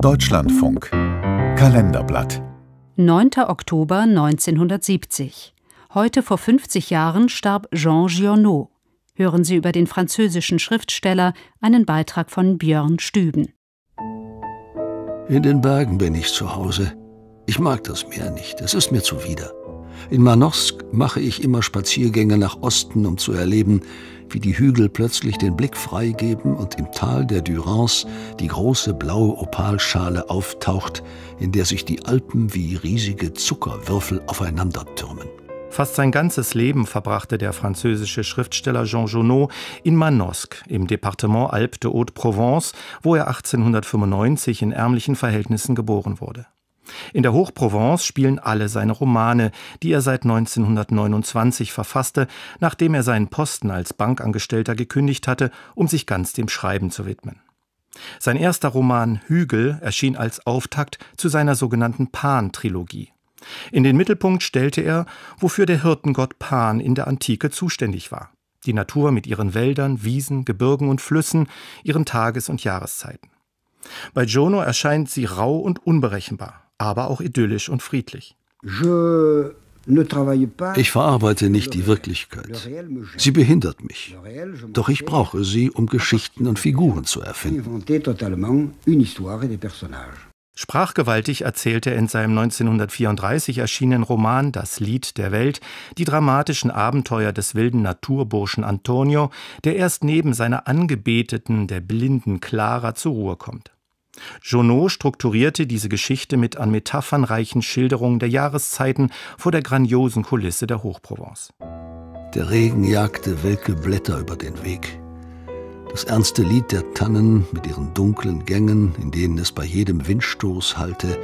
Deutschlandfunk Kalenderblatt 9. Oktober 1970. Heute vor 50 Jahren starb Jean Giono. Hören Sie über den französischen Schriftsteller einen Beitrag von Björn Stüben. In den Bergen bin ich zu Hause. Ich mag das Meer nicht, es ist mir zuwider. In Manosk mache ich immer Spaziergänge nach Osten, um zu erleben, wie die Hügel plötzlich den Blick freigeben und im Tal der Durance die große blaue Opalschale auftaucht, in der sich die Alpen wie riesige Zuckerwürfel aufeinandertürmen. Fast sein ganzes Leben verbrachte der französische Schriftsteller Jean Genot in Manosque im Departement Alpes de Haute-Provence, wo er 1895 in ärmlichen Verhältnissen geboren wurde. In der Hochprovence spielen alle seine Romane, die er seit 1929 verfasste, nachdem er seinen Posten als Bankangestellter gekündigt hatte, um sich ganz dem Schreiben zu widmen. Sein erster Roman Hügel erschien als Auftakt zu seiner sogenannten Pan-Trilogie. In den Mittelpunkt stellte er, wofür der Hirtengott Pan in der Antike zuständig war. Die Natur mit ihren Wäldern, Wiesen, Gebirgen und Flüssen, ihren Tages- und Jahreszeiten. Bei Jono erscheint sie rau und unberechenbar aber auch idyllisch und friedlich. Ne ich verarbeite nicht die Wirklichkeit. Sie behindert mich. Doch ich brauche sie, um Geschichten und Figuren zu erfinden. Sprachgewaltig erzählt er in seinem 1934 erschienenen Roman Das Lied der Welt die dramatischen Abenteuer des wilden Naturburschen Antonio, der erst neben seiner Angebeteten, der blinden Clara, zur Ruhe kommt. Jonot strukturierte diese Geschichte mit an Metaphern reichen Schilderungen der Jahreszeiten vor der grandiosen Kulisse der Hochprovence. Der Regen jagte welke Blätter über den Weg. Das ernste Lied der Tannen mit ihren dunklen Gängen, in denen es bei jedem Windstoß hallte,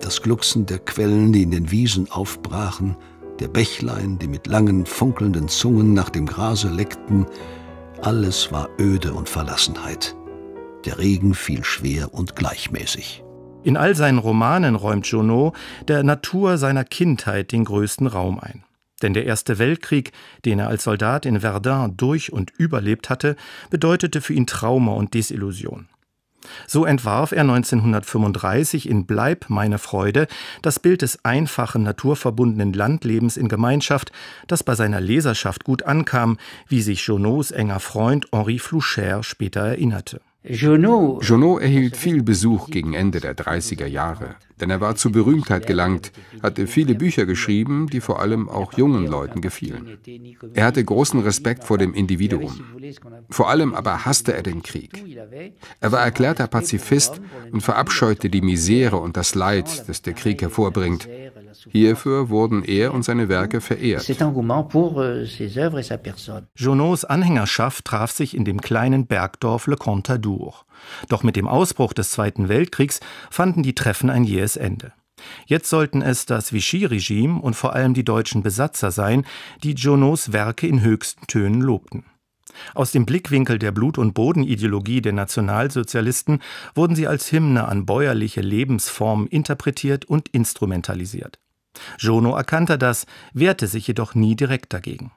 das Glucksen der Quellen, die in den Wiesen aufbrachen, der Bächlein, die mit langen, funkelnden Zungen nach dem Grase leckten, alles war Öde und Verlassenheit. Der Regen fiel schwer und gleichmäßig. In all seinen Romanen räumt Jonot der Natur seiner Kindheit den größten Raum ein. Denn der Erste Weltkrieg, den er als Soldat in Verdun durch und überlebt hatte, bedeutete für ihn Trauma und Desillusion. So entwarf er 1935 in Bleib meine Freude das Bild des einfachen, naturverbundenen Landlebens in Gemeinschaft, das bei seiner Leserschaft gut ankam, wie sich Jonots enger Freund Henri Flouchère später erinnerte. Jonot erhielt viel Besuch gegen Ende der 30er Jahre denn er war zu Berühmtheit gelangt, hatte viele Bücher geschrieben, die vor allem auch jungen Leuten gefielen. Er hatte großen Respekt vor dem Individuum. Vor allem aber hasste er den Krieg. Er war erklärter Pazifist und verabscheute die Misere und das Leid, das der Krieg hervorbringt. Hierfür wurden er und seine Werke verehrt. Euh, Jonots Anhängerschaft traf sich in dem kleinen Bergdorf Le Contadour. Doch mit dem Ausbruch des Zweiten Weltkriegs fanden die Treffen ein jähes politisches Ende. Jetzt sollten es das Vichy-Regime und vor allem die deutschen Besatzer sein, die Jonots Werke in höchsten Tönen lobten. Aus dem Blickwinkel der Blut- und Bodenideologie der Nationalsozialisten wurden sie als Hymne an bäuerliche Lebensformen interpretiert und instrumentalisiert. Jono erkannte das, wehrte sich jedoch nie direkt dagegen.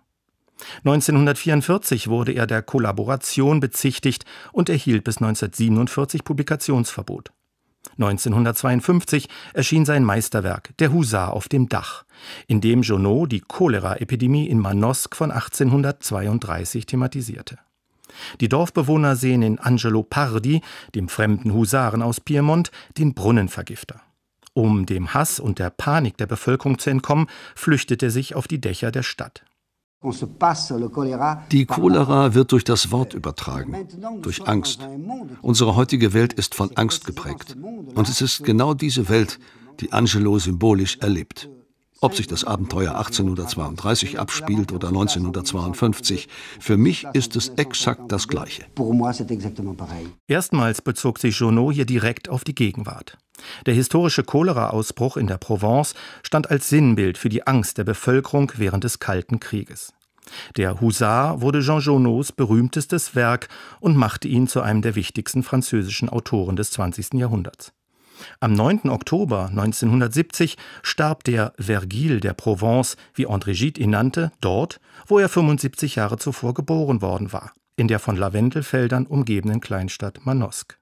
1944 wurde er der Kollaboration bezichtigt und erhielt bis 1947 Publikationsverbot. 1952 erschien sein Meisterwerk Der Husar auf dem Dach, in dem Jonot die Choleraepidemie in Manosk von 1832 thematisierte. Die Dorfbewohner sehen in Angelo Pardi, dem fremden Husaren aus Piemont, den Brunnenvergifter. Um dem Hass und der Panik der Bevölkerung zu entkommen, flüchtet er sich auf die Dächer der Stadt. Die Cholera wird durch das Wort übertragen, durch Angst. Unsere heutige Welt ist von Angst geprägt. Und es ist genau diese Welt, die Angelo symbolisch erlebt. Ob sich das Abenteuer 1832 abspielt oder 1952, für mich ist es exakt das Gleiche. Erstmals bezog sich Jonot hier direkt auf die Gegenwart. Der historische Choleraausbruch in der Provence stand als Sinnbild für die Angst der Bevölkerung während des Kalten Krieges. Der Husar wurde Jean Genot's berühmtestes Werk und machte ihn zu einem der wichtigsten französischen Autoren des 20. Jahrhunderts. Am 9. Oktober 1970 starb der Vergil der Provence, wie André Gide ihn nannte, dort, wo er 75 Jahre zuvor geboren worden war, in der von Lavendelfeldern umgebenen Kleinstadt Manosque.